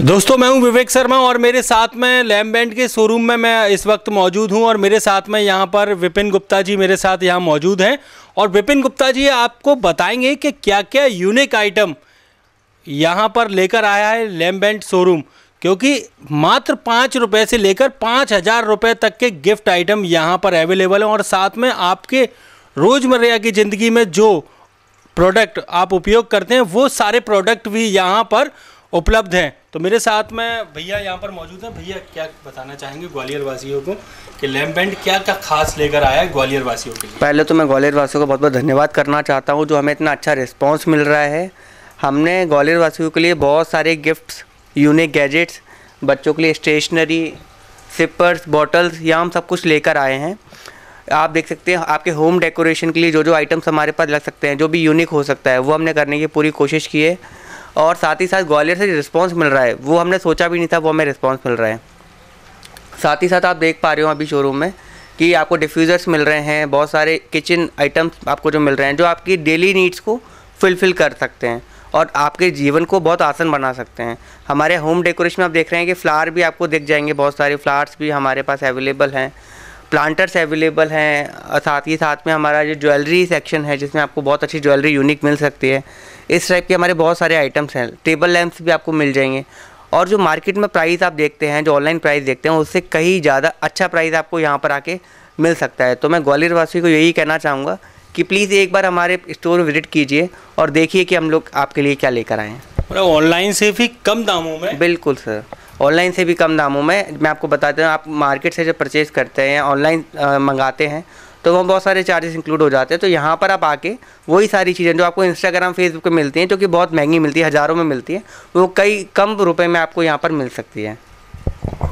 दोस्तों मैं हूं विवेक शर्मा और मेरे साथ में लैम बैंड के शोरूम में मैं इस वक्त मौजूद हूं और मेरे साथ में यहां पर विपिन गुप्ता जी मेरे साथ यहां मौजूद हैं और विपिन गुप्ता जी आपको बताएंगे कि क्या क्या यूनिक आइटम यहां पर लेकर आया है लैम बैंड शोरूम क्योंकि मात्र पाँच रुपये से लेकर पाँच हज़ार रुपये तक के गिफ्ट आइटम यहाँ पर अवेलेबल हैं और साथ में आपके रोज़मर्रा की ज़िंदगी में जो प्रोडक्ट आप उपयोग करते हैं वो सारे प्रोडक्ट भी यहाँ पर उपलब्ध हैं तो मेरे साथ में भैया यहाँ पर मौजूद हैं भैया क्या बताना चाहेंगे ग्वालियर वासियों को कि लैम्प बैंड क्या क्या खास लेकर आया है ग्वालियर वासियों के लिए पहले तो मैं ग्वालियर वासियों को बहुत बहुत धन्यवाद करना चाहता हूँ जो हमें इतना अच्छा रिस्पॉन्स मिल रहा है हमने ग्वालियर वासियों के लिए बहुत सारे गिफ्ट्स यूनिक गैजेट्स बच्चों के लिए स्टेशनरी सिपर्स बॉटल्स या हम सब कुछ लेकर आए हैं आप देख सकते हैं आपके होम डेकोरेशन के लिए जो जो आइटम्स हमारे पास लग सकते हैं जो भी यूनिक हो सकता है वो हमने करने की पूरी कोशिश की है और साथ ही साथ ग्वालियर से रिस्पॉन्स मिल रहा है वो हमने सोचा भी नहीं था वो हमें रिस्पॉन्स मिल रहा है साथ ही साथ आप देख पा रहे हो अभी शोरूम में कि आपको डिफ्यूज़र्स मिल रहे हैं बहुत सारे किचन आइटम्स आपको जो मिल रहे हैं जो आपकी डेली नीड्स को फुलफ़िल कर सकते हैं और आपके जीवन को बहुत आसान बना सकते हैं हमारे होम डेकोरेशन में आप देख रहे हैं कि फ्लावर भी आपको दिख जाएंगे बहुत सारे फ्लावर्स भी हमारे पास अवेलेबल हैं प्लांटर्स अवेलेबल हैं साथ ही साथ में हमारा जो ज्वेलरी सेक्शन है जिसमें आपको बहुत अच्छी ज्वेलरी यूनिक मिल सकती है इस टाइप के हमारे बहुत सारे आइटम्स हैं टेबल लैंप्स भी आपको मिल जाएंगे और जो मार्केट में प्राइस आप देखते हैं जो ऑनलाइन प्राइस देखते हैं उससे कहीं ज़्यादा अच्छा प्राइस आपको यहाँ पर आके मिल सकता है तो मैं ग्वालियर वासी को यही कहना चाहूँगा कि प्लीज़ एक बार हमारे स्टोर विजिट कीजिए और देखिए कि हम लोग आपके लिए क्या लेकर आए हैं ऑनलाइन से भी कम दामों में बिल्कुल सर ऑनलाइन से भी कम दामों में मैं आपको बताते हैं आप मार्केट से जब परचेज़ करते हैं ऑनलाइन मंगाते हैं तो वह बहुत सारे चार्जेस इंक्लूड हो जाते हैं तो यहाँ पर आप आके वही सारी चीज़ें जो आपको इंस्टाग्राम फेसबुक पे मिलती हैं जो कि बहुत महंगी मिलती है हज़ारों में मिलती है वो कई कम रुपए में आपको यहाँ पर मिल सकती है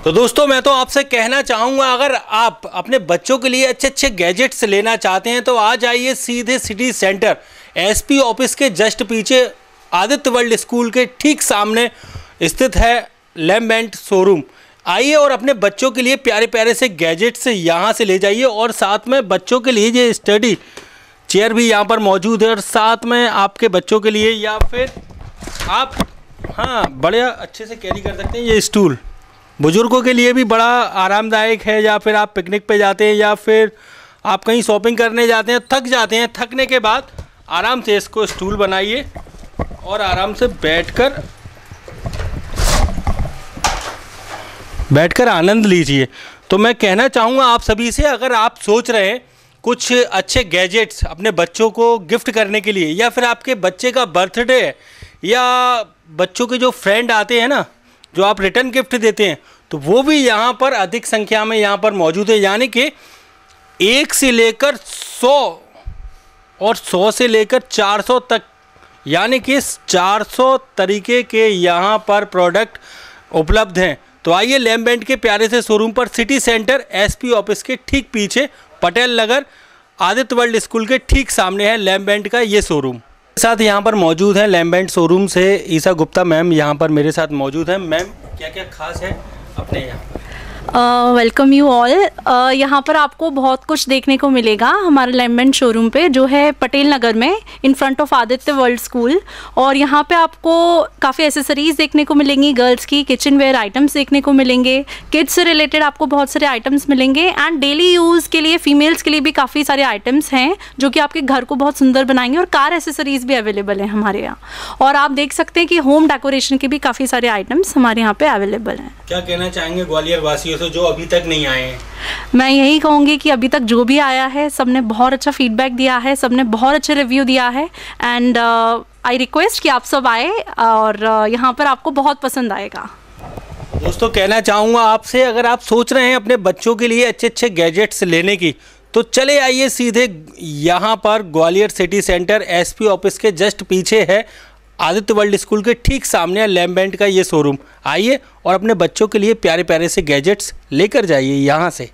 तो दोस्तों मैं तो आपसे कहना चाहूँगा अगर आप अपने बच्चों के लिए अच्छे अच्छे गैजेट्स लेना चाहते हैं तो आ जाइए सीधे सिटी सेंटर एस ऑफिस के जस्ट पीछे आदित्य वर्ल्ड स्कूल के ठीक सामने स्थित है लैम्ब एंड शोरूम आइए और अपने बच्चों के लिए प्यारे प्यारे से गैजेट्स यहाँ से ले जाइए और साथ में बच्चों के लिए ये स्टडी चेयर भी यहाँ पर मौजूद है और साथ में आपके बच्चों के लिए या फिर आप हाँ बड़े अच्छे से कैरी कर सकते हैं ये स्टूल बुज़ुर्गों के लिए भी बड़ा आरामदायक है या फिर आप पिकनिक पे जाते हैं या फिर आप कहीं शॉपिंग करने जाते हैं थक जाते हैं थकने के बाद आराम से इसको स्टूल बनाइए और आराम से बैठकर बैठकर आनंद लीजिए तो मैं कहना चाहूँगा आप सभी से अगर आप सोच रहे हैं कुछ अच्छे गैजेट्स अपने बच्चों को गिफ्ट करने के लिए या फिर आपके बच्चे का बर्थडे है या बच्चों के जो फ्रेंड आते हैं ना जो आप रिटर्न गिफ्ट देते हैं तो वो भी यहाँ पर अधिक संख्या में यहाँ पर मौजूद है यानी कि एक से लेकर सौ और सौ से लेकर चार सौ तक यानी कि चार सौ तरीके के यहाँ पर प्रोडक्ट उपलब्ध हैं तो आइए लैम्बैंड के प्यारे से शोरूम पर सिटी सेंटर एसपी ऑफिस के ठीक पीछे पटेल नगर आदित्य वर्ल्ड स्कूल के ठीक सामने है लैम्बैंड का ये शोरूम साथ यहाँ पर मौजूद है लैम्बैंड शोरूम से ईसा गुप्ता मैम यहाँ पर मेरे साथ मौजूद है मैम क्या क्या खास है अपने यहाँ वेलकम यू ऑल यहाँ पर आपको बहुत कुछ देखने को मिलेगा हमारे लेमन शोरूम पे जो है पटेल नगर में in front of Aditya World School और यहाँ पे आपको काफ़ी एसेसरीज़ देखने को मिलेंगी गर्ल्स की किचन वेयर आइटम्स देखने को मिलेंगे किड्स से रिलेटेड आपको बहुत सारे आइटम्स मिलेंगे एंड डेली यूज़ के लिए फीमेल्स के लिए भी काफ़ी सारे आइटम्स हैं जो कि आपके घर को बहुत सुंदर बनाएंगे और कार एसेसरीज़ भी अवेलेबल हैं हमारे यहाँ और आप देख सकते हैं कि होम डेकोरेशन के भी काफ़ी सारे आइटम्स हमारे यहाँ पे अवेलेबल हैं क्या कहना चाहेंगे ग्वालियर वासी चाहिए हो तो जो अभी तक नहीं आए मैं यही कहूँगी कि अभी तक जो भी आया है सबने बहुत अच्छा फीडबैक दिया है सबने बहुत अच्छे रिव्यू दिया है एंड आई रिक्वेस्ट कि आप सब आए और uh, यहाँ पर आपको बहुत पसंद आएगा दोस्तों कहना चाहूँगा आपसे अगर आप सोच रहे हैं अपने बच्चों के लिए अच्छे अच्छे गैजेट्स लेने की तो चले आइए सीधे यहाँ पर Gwalior city centre SP office के जस्ट पीछे है आदित्य वर्ल्ड स्कूल के ठीक सामने लैम्बैंड का ये शोरूम आइए और अपने बच्चों के लिए प्यारे प्यारे से गैजेट्स लेकर जाइए यहाँ से